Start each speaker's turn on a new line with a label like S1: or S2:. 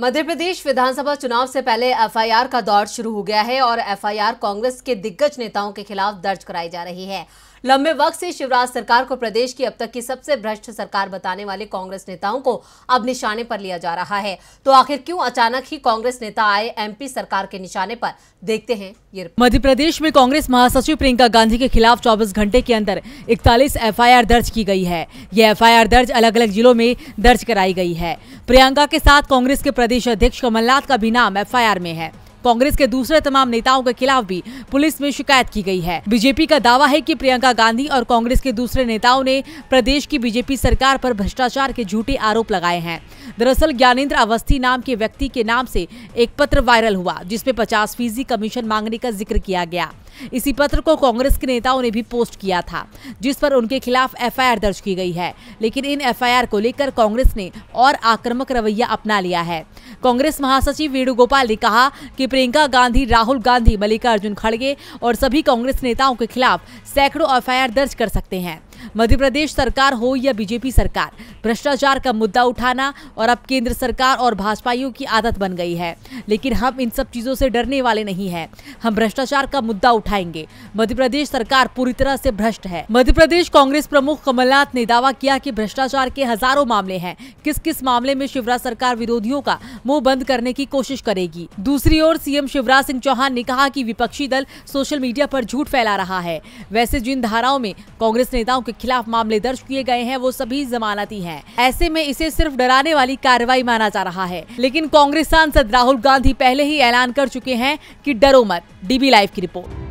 S1: मध्य प्रदेश विधानसभा चुनाव से पहले एफआईआर का दौर शुरू हो गया है और एफआईआर कांग्रेस के दिग्गज नेताओं के खिलाफ दर्ज कराई जा रही है लंबे वक्त से शिवराज सरकार को प्रदेश की अब तक की सबसे भ्रष्ट सरकार बताने वाले कांग्रेस नेताओं को अब निशाने पर लिया जा रहा है तो आखिर क्यों अचानक ही कांग्रेस नेता आए एमपी सरकार के निशाने पर देखते हैं ये
S2: मध्य प्रदेश में कांग्रेस महासचिव प्रियंका गांधी के खिलाफ चौबीस घंटे के अंदर इकतालीस एफ दर्ज की गई है ये एफ दर्ज अलग अलग जिलों में दर्ज कराई गई है प्रियंका के साथ कांग्रेस के प्रदेश अध्यक्ष कमलनाथ का भी नाम एफआईआर में है कांग्रेस के दूसरे तमाम नेताओं के खिलाफ भी पुलिस में शिकायत की गई है बीजेपी का दावा है की प्रियंका गांधी और कांग्रेस के दूसरे नेताओं ने प्रदेश की बीजेपी सरकार पर भ्रष्टाचार के झूठे आरोप लगाए हैं दरअसल ज्ञानेन्द्र अवस्थी नाम के व्यक्ति के नाम से एक पत्र वायरल हुआ जिसमे पचास फीसदी कमीशन मांगने का जिक्र किया गया इसी पत्र को कांग्रेस के नेताओं ने भी पोस्ट किया था जिस पर उनके खिलाफ एफआईआर दर्ज की गई है लेकिन इन एफआईआर को लेकर कांग्रेस ने और आक्रामक रवैया अपना लिया है कांग्रेस महासचिव वेणुगोपाल ने कहा कि प्रियंका गांधी राहुल गांधी मल्लिकार्जुन खड़गे और सभी कांग्रेस नेताओं के खिलाफ सैकड़ों एफआईआर दर्ज कर सकते हैं मध्य प्रदेश सरकार हो या बीजेपी सरकार भ्रष्टाचार का मुद्दा उठाना और अब केंद्र सरकार और भाजपाइयों की आदत बन गई है लेकिन हम इन सब चीज़ों से डरने वाले नहीं है हम भ्रष्टाचार का मुद्दा उठाएंगे मध्य प्रदेश सरकार पूरी तरह से भ्रष्ट है मध्य प्रदेश कांग्रेस प्रमुख कमलनाथ ने दावा किया कि भ्रष्टाचार के हजारों मामले हैं किस किस मामले में शिवराज सरकार विरोधियों का मुंह बंद करने की कोशिश करेगी दूसरी ओर सीएम शिवराज सिंह चौहान ने कहा कि विपक्षी दल सोशल मीडिया पर झूठ फैला रहा है वैसे जिन धाराओं में कांग्रेस नेताओं के के खिलाफ मामले दर्ज किए गए हैं वो सभी जमानती हैं ऐसे में इसे सिर्फ डराने वाली कार्रवाई माना जा रहा है लेकिन कांग्रेस सांसद राहुल गांधी पहले ही ऐलान कर चुके हैं कि डरो मत डीबी लाइव की रिपोर्ट